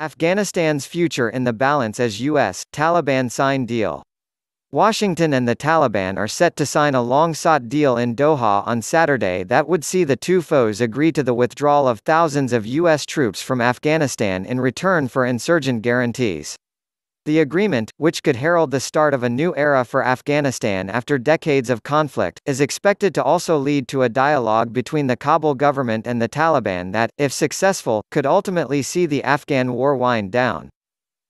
Afghanistan's future in the balance as U.S. Taliban sign deal. Washington and the Taliban are set to sign a long-sought deal in Doha on Saturday that would see the two foes agree to the withdrawal of thousands of U.S. troops from Afghanistan in return for insurgent guarantees. The agreement, which could herald the start of a new era for Afghanistan after decades of conflict, is expected to also lead to a dialogue between the Kabul government and the Taliban that, if successful, could ultimately see the Afghan war wind down.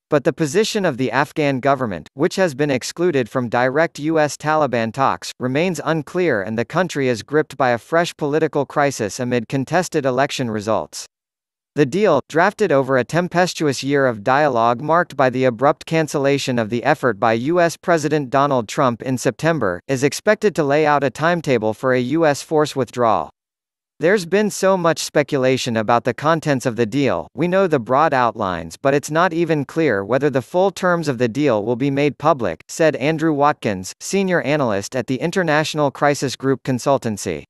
But the position of the Afghan government, which has been excluded from direct U.S.-Taliban talks, remains unclear and the country is gripped by a fresh political crisis amid contested election results. The deal, drafted over a tempestuous year of dialogue marked by the abrupt cancellation of the effort by U.S. President Donald Trump in September, is expected to lay out a timetable for a U.S. force withdrawal. There's been so much speculation about the contents of the deal, we know the broad outlines but it's not even clear whether the full terms of the deal will be made public, said Andrew Watkins, senior analyst at the International Crisis Group Consultancy.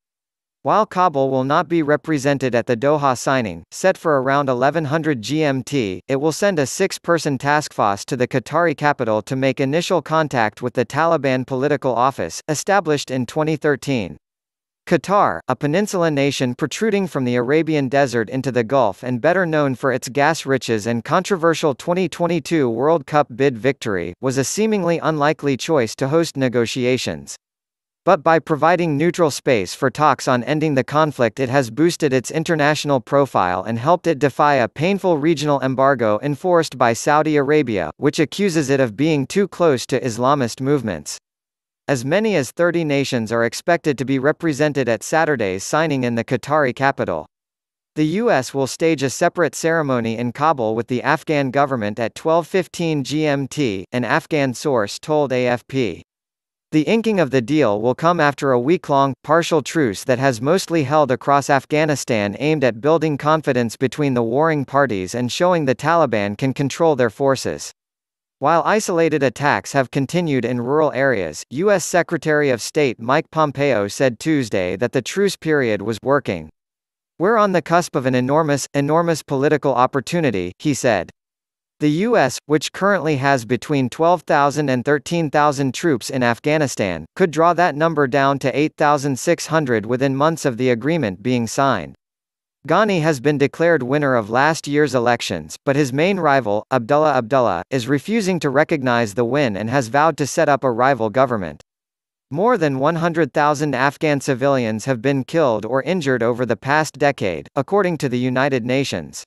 While Kabul will not be represented at the Doha signing, set for around 1100 GMT, it will send a six-person task force to the Qatari capital to make initial contact with the Taliban political office, established in 2013. Qatar, a peninsula nation protruding from the Arabian desert into the Gulf and better known for its gas riches and controversial 2022 World Cup bid victory, was a seemingly unlikely choice to host negotiations. But by providing neutral space for talks on ending the conflict it has boosted its international profile and helped it defy a painful regional embargo enforced by Saudi Arabia, which accuses it of being too close to Islamist movements. As many as 30 nations are expected to be represented at Saturday's signing in the Qatari capital. The U.S. will stage a separate ceremony in Kabul with the Afghan government at 12.15 GMT, an Afghan source told AFP. The inking of the deal will come after a week-long, partial truce that has mostly held across Afghanistan aimed at building confidence between the warring parties and showing the Taliban can control their forces. While isolated attacks have continued in rural areas, U.S. Secretary of State Mike Pompeo said Tuesday that the truce period was working. We're on the cusp of an enormous, enormous political opportunity, he said. The U.S., which currently has between 12,000 and 13,000 troops in Afghanistan, could draw that number down to 8,600 within months of the agreement being signed. Ghani has been declared winner of last year's elections, but his main rival, Abdullah Abdullah, is refusing to recognize the win and has vowed to set up a rival government. More than 100,000 Afghan civilians have been killed or injured over the past decade, according to the United Nations.